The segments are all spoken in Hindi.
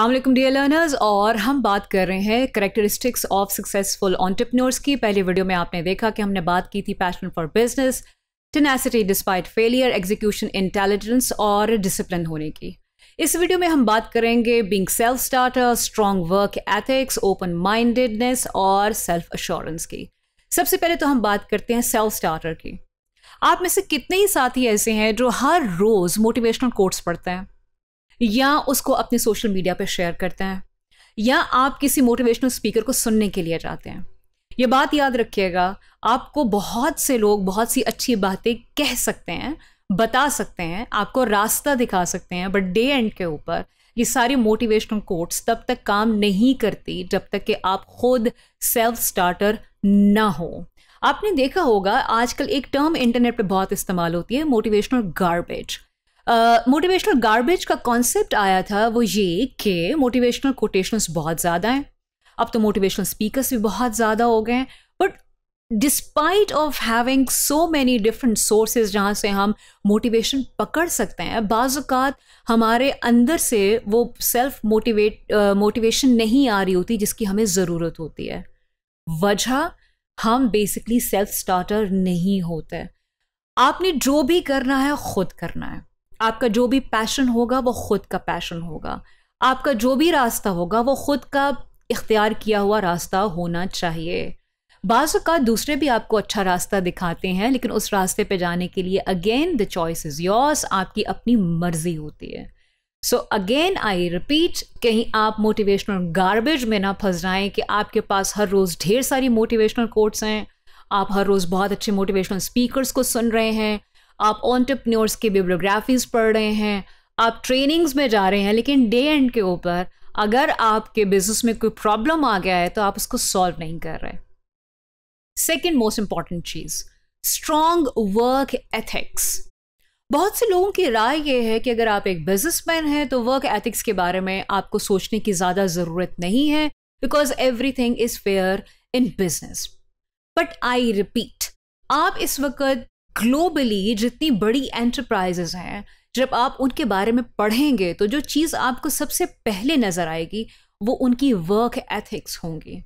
अल्लाम डियर लर्नर्स और हम बात कर रहे हैं करेक्टरिस्टिक्स ऑफ सक्सेसफुल ऑन्टरप्रनोर्स की पहले वीडियो में आपने देखा कि हमने बात की थी passion for business tenacity despite failure execution intelligence और डिसिप्लिन होने की इस वीडियो में हम बात करेंगे being self starter strong work ethics open mindedness और सेल्फ अश्योरेंस की सबसे पहले तो हम बात करते हैं सेल्फ स्टार्टर की आप में से कितने ही साथी ऐसे हैं जो हर रोज़ मोटिवेशनल कोर्ट्स पढ़ते हैं या उसको अपने सोशल मीडिया पर शेयर करते हैं या आप किसी मोटिवेशनल स्पीकर को सुनने के लिए जाते हैं ये बात याद रखिएगा आपको बहुत से लोग बहुत सी अच्छी बातें कह सकते हैं बता सकते हैं आपको रास्ता दिखा सकते हैं बट डे एंड के ऊपर ये सारी मोटिवेशनल कोट्स तब तक काम नहीं करती जब तक कि आप खुद सेल्फ स्टार्टर ना हो आपने देखा होगा आजकल एक टर्म इंटरनेट पे बहुत इस्तेमाल होती है मोटिवेशनल गार्बेज मोटिवेशनल गार्बेज का कॉन्सेप्ट आया था वो ये कि मोटिवेशनल कोटेशंस बहुत ज़्यादा हैं अब तो मोटिवेशनल स्पीकर्स भी बहुत ज़्यादा हो गए हैं but despite of having so many different sources जहाँ से हम मोटिवेशन पकड़ सकते हैं बाज़ात हमारे अंदर से वो सेल्फ मोटिवेट मोटिवेशन नहीं आ रही होती जिसकी हमें ज़रूरत होती है वजह हम बेसिकली सेल्फ स्टार्टर नहीं होते आपने जो भी करना है ख़ुद करना है आपका जो भी पैशन होगा वो ख़ुद का पैशन होगा आपका जो भी रास्ता होगा वो ख़ुद का इख्तियार किया हुआ रास्ता होना चाहिए बाज़ अवत दूसरे भी आपको अच्छा रास्ता दिखाते हैं लेकिन उस रास्ते पे जाने के लिए again the choice is yours आपकी अपनी मर्जी होती है सो अगेन आई रिपीट कहीं आप मोटिवेशनल गार्बेज में ना फंस जाएं कि आपके पास हर रोज़ ढेर सारी मोटिवेशनल कोट्स हैं आप हर रोज़ बहुत अच्छे मोटिवेशनल स्पीकर्स को सुन रहे हैं आप ऑनटरप्रनोर्स की बिब्लोग्राफीज पढ़ रहे हैं आप ट्रेनिंग्स में जा रहे हैं लेकिन डे एंड के ऊपर अगर आपके बिजनेस में कोई प्रॉब्लम आ गया है तो आप उसको सॉल्व नहीं कर रहे सेकेंड मोस्ट इंपॉर्टेंट चीज़ स्ट्रॉन्ग वर्क एथिक्स बहुत से लोगों की राय यह है कि अगर आप एक बिजनेसमैन हैं तो वर्क एथिक्स के बारे में आपको सोचने की ज़्यादा ज़रूरत नहीं है because everything is fair in business but I repeat आप इस वक्त ग्लोबली जितनी बड़ी एंटरप्राइजेज हैं जब आप उनके बारे में पढ़ेंगे तो जो चीज़ आपको सबसे पहले नज़र आएगी वो उनकी वर्क एथिक्स होंगी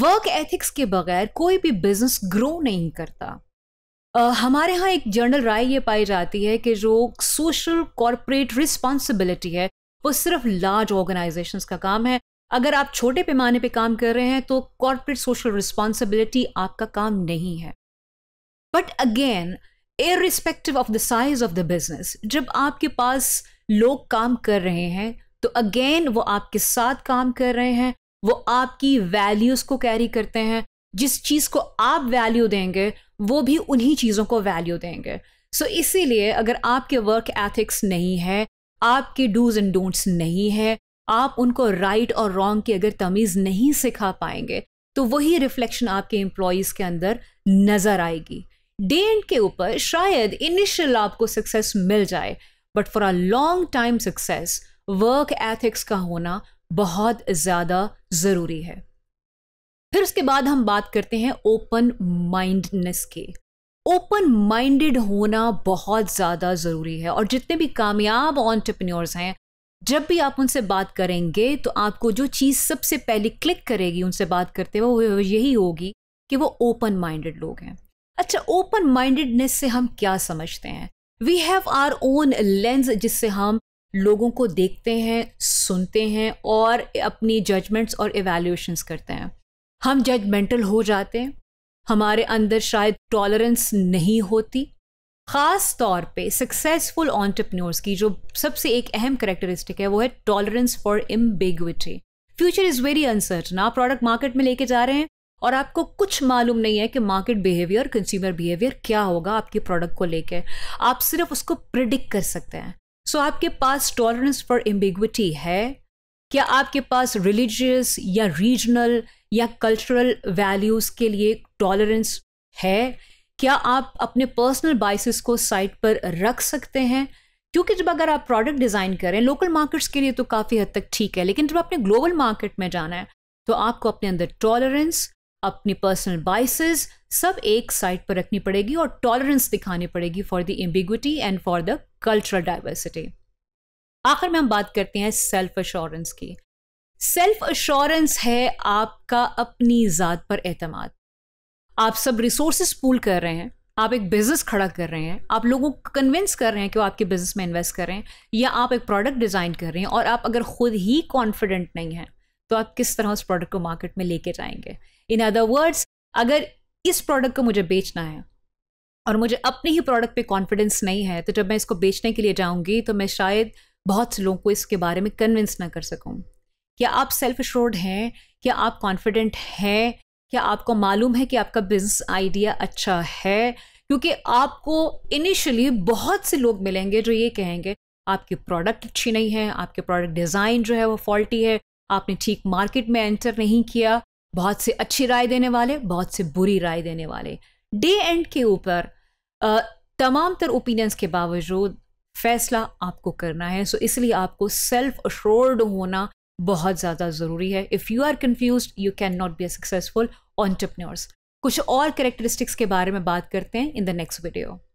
वर्क एथिक्स के बगैर कोई भी बिजनेस ग्रो नहीं करता uh, हमारे यहाँ एक जनरल राय ये पाई जाती है कि जो सोशल कॉरपोरेट रिस्पॉन्सिबिलिटी है वो सिर्फ लार्ज ऑर्गेनाइजेशंस का काम है अगर आप छोटे पैमाने पे काम कर रहे हैं तो कॉरपोरेट सोशल रिस्पॉन्सिबिलिटी आपका काम नहीं है but again irrespective of the size of the business जब आपके पास लोग काम कर रहे हैं तो अगेन वो आपके साथ काम कर रहे हैं वो आपकी वैल्यूज को कैरी करते हैं जिस चीज को आप वैल्यू देंगे वो भी उन्हीं चीजों को वैल्यू देंगे सो so, इसीलिए अगर आपके वर्क एथिक्स नहीं है आपके डूज एंड डोंट्स नहीं है आप उनको राइट right और रॉन्ग की अगर तमीज नहीं सिखा पाएंगे तो वही रिफ्लेक्शन आपके एम्प्लॉयज के अंदर नजर आएगी डे एंड के ऊपर शायद इनिशियल आपको सक्सेस मिल जाए but for a long time success work ethics का होना बहुत ज़्यादा ज़रूरी है फिर उसके बाद हम बात करते हैं ओपन माइंडनेस के ओपन माइंडेड होना बहुत ज़्यादा ज़रूरी है और जितने भी कामयाब ऑन्टरप्रन्योर्स हैं जब भी आप उनसे बात करेंगे तो आपको जो चीज़ सबसे पहले क्लिक करेगी उनसे बात करते हुए वो यही होगी कि वो ओपन माइंडेड लोग हैं अच्छा ओपन माइंडेडनेस से हम क्या समझते हैं we have our own lens जिससे हम लोगों को देखते हैं सुनते हैं और अपनी जजमेंट्स और एवेल्यूशंस करते हैं हम जजमेंटल हो जाते हैं हमारे अंदर शायद टॉलरेंस नहीं होती ख़ास तौर पे सक्सेसफुल ऑन्टरप्रनोर्स की जो सबसे एक अहम करेक्टरिस्टिक है वो है tolerance for ambiguity future is very uncertain आप प्रोडक्ट मार्केट में लेके जा रहे हैं और आपको कुछ मालूम नहीं है कि मार्केट बिहेवियर कंज्यूमर बिहेवियर क्या होगा आपके प्रोडक्ट को लेकर आप सिर्फ उसको प्रिडिक्ट कर सकते हैं सो so, आपके पास टॉलरेंस फॉर एम्बिग्विटी है क्या आपके पास रिलीजियस या रीजनल या कल्चरल वैल्यूज़ के लिए टॉलरेंस है क्या आप अपने पर्सनल बाइसिस को साइट पर रख सकते हैं क्योंकि जब अगर आप प्रोडक्ट डिज़ाइन करें लोकल मार्केट्स के लिए तो काफ़ी हद तक ठीक है लेकिन जब आपने ग्लोबल मार्केट में जाना है तो आपको अपने अंदर टॉलरेंस अपनी पर्सनल बाइसेस सब एक साइड पर रखनी पड़ेगी और टॉलरेंस दिखानी पड़ेगी for the ambiguity and for the cultural diversity आखिर में हम बात करते हैं सेल्फ अश्योरेंस की सेल्फ अश्योरेंस है आपका अपनी ज़ात पर एतमाद आप सब रिसोर्स पूल कर रहे हैं आप एक बिजनेस खड़ा कर रहे हैं आप लोगों को कन्विंस कर रहे हैं कि वो आपके बिजनेस में इन्वेस्ट कर रहे हैं या आप एक प्रोडक्ट डिज़ाइन कर रहे हैं और आप अगर खुद ही कॉन्फिडेंट नहीं हैं तो आप किस तरह उस प्रोडक्ट को मार्केट में लेके जाएंगे इन अदर वर्ड्स अगर इस प्रोडक्ट को मुझे बेचना है और मुझे अपने ही प्रोडक्ट पे कॉन्फिडेंस नहीं है तो जब मैं इसको बेचने के लिए जाऊंगी तो मैं शायद बहुत से लोगों को इसके बारे में कन्विंस ना कर सकूँ क्या आप सेल्फ अश्योर्ड हैं क्या आप कॉन्फिडेंट हैं क्या आपको मालूम है कि आपका बिजनेस आइडिया अच्छा है क्योंकि आपको इनिशियली बहुत से लोग मिलेंगे जो ये कहेंगे आपकी प्रोडक्ट अच्छी नहीं है आपके प्रोडक्ट डिज़ाइन जो है वो फॉल्टी है आपने ठीक मार्केट में एंटर नहीं किया बहुत से अच्छी राय देने वाले बहुत से बुरी राय देने वाले डे एंड के ऊपर तमाम तर ओपिनियंस के बावजूद फैसला आपको करना है सो so, इसलिए आपको सेल्फ अश्योर्ड होना बहुत ज़्यादा ज़रूरी है if you are confuse you can not be a successful entrepreneurs कुछ और करेक्टरिस्टिक्स के बारे में बात करते हैं इन द नेक्स्ट वीडियो